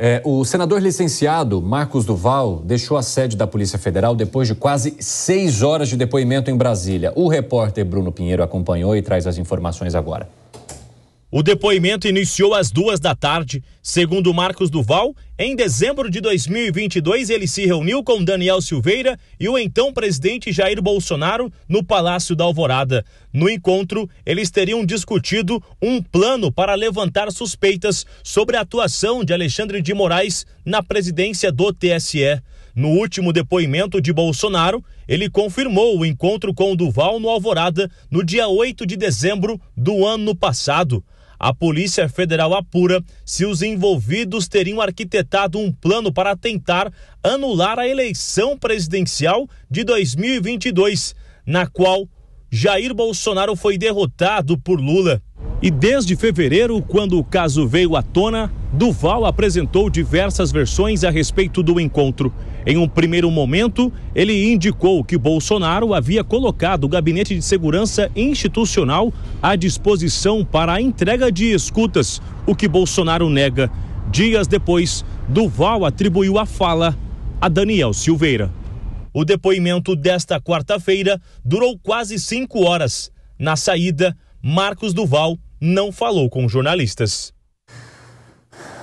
É, o senador licenciado Marcos Duval deixou a sede da Polícia Federal depois de quase seis horas de depoimento em Brasília. O repórter Bruno Pinheiro acompanhou e traz as informações agora. O depoimento iniciou às duas da tarde. Segundo Marcos Duval, em dezembro de 2022 ele se reuniu com Daniel Silveira e o então presidente Jair Bolsonaro no Palácio da Alvorada. No encontro, eles teriam discutido um plano para levantar suspeitas sobre a atuação de Alexandre de Moraes na presidência do TSE. No último depoimento de Bolsonaro, ele confirmou o encontro com Duval no Alvorada no dia 8 de dezembro do ano passado a Polícia Federal apura se os envolvidos teriam arquitetado um plano para tentar anular a eleição presidencial de 2022, na qual Jair Bolsonaro foi derrotado por Lula. E desde fevereiro, quando o caso veio à tona, Duval apresentou diversas versões a respeito do encontro. Em um primeiro momento, ele indicou que Bolsonaro havia colocado o Gabinete de Segurança Institucional à disposição para a entrega de escutas, o que Bolsonaro nega. Dias depois, Duval atribuiu a fala a Daniel Silveira. O depoimento desta quarta-feira durou quase cinco horas. Na saída, Marcos Duval não falou com jornalistas.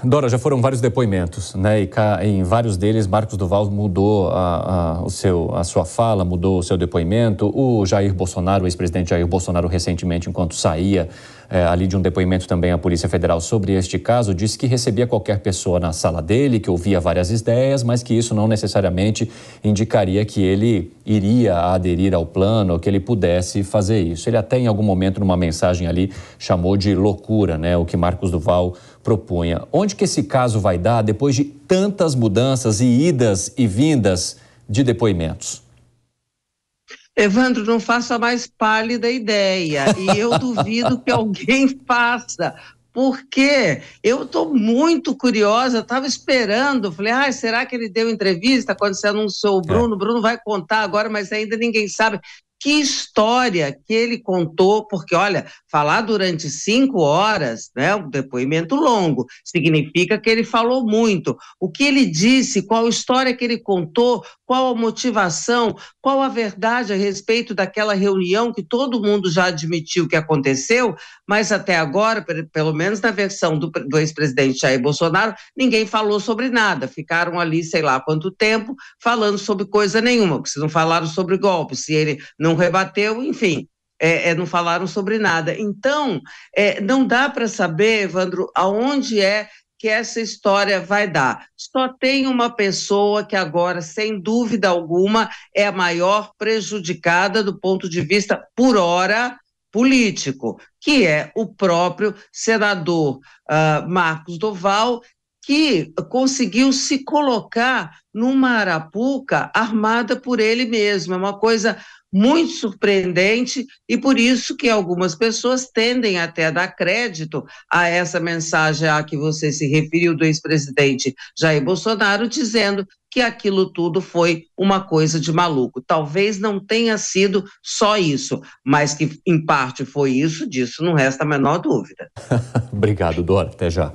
Dora, já foram vários depoimentos, né? E em vários deles, Marcos Duval mudou a, a, o seu, a sua fala, mudou o seu depoimento. O Jair Bolsonaro, o ex-presidente Jair Bolsonaro, recentemente, enquanto saía é, ali de um depoimento também à Polícia Federal sobre este caso, disse que recebia qualquer pessoa na sala dele, que ouvia várias ideias, mas que isso não necessariamente indicaria que ele iria aderir ao plano, que ele pudesse fazer isso. Ele até em algum momento, numa mensagem ali, chamou de loucura, né? O que Marcos Duval propunha. Onde que esse caso vai dar depois de tantas mudanças e idas e vindas de depoimentos? Evandro, não faça mais pálida ideia. E eu duvido que alguém faça, porque eu estou muito curiosa, estava esperando, falei, ah, será que ele deu entrevista quando você anunciou o é. Bruno? O Bruno vai contar agora, mas ainda ninguém sabe que história que ele contou, porque, olha, falar durante cinco horas, né, um depoimento longo, significa que ele falou muito. O que ele disse, qual história que ele contou, qual a motivação, qual a verdade a respeito daquela reunião que todo mundo já admitiu que aconteceu, mas até agora, pelo menos na versão do, do ex-presidente Jair Bolsonaro, ninguém falou sobre nada. Ficaram ali, sei lá quanto tempo, falando sobre coisa nenhuma, porque se não falaram sobre golpe, se ele não rebateu, enfim. É, é, não falaram sobre nada. Então, é, não dá para saber, Evandro, aonde é que essa história vai dar. Só tem uma pessoa que agora, sem dúvida alguma, é a maior prejudicada do ponto de vista, por hora, político, que é o próprio senador uh, Marcos Doval, que conseguiu se colocar numa arapuca armada por ele mesmo. É uma coisa muito surpreendente e por isso que algumas pessoas tendem até a dar crédito a essa mensagem a que você se referiu do ex-presidente Jair Bolsonaro, dizendo que aquilo tudo foi uma coisa de maluco. Talvez não tenha sido só isso, mas que em parte foi isso, disso não resta a menor dúvida. Obrigado, Dora. Até já.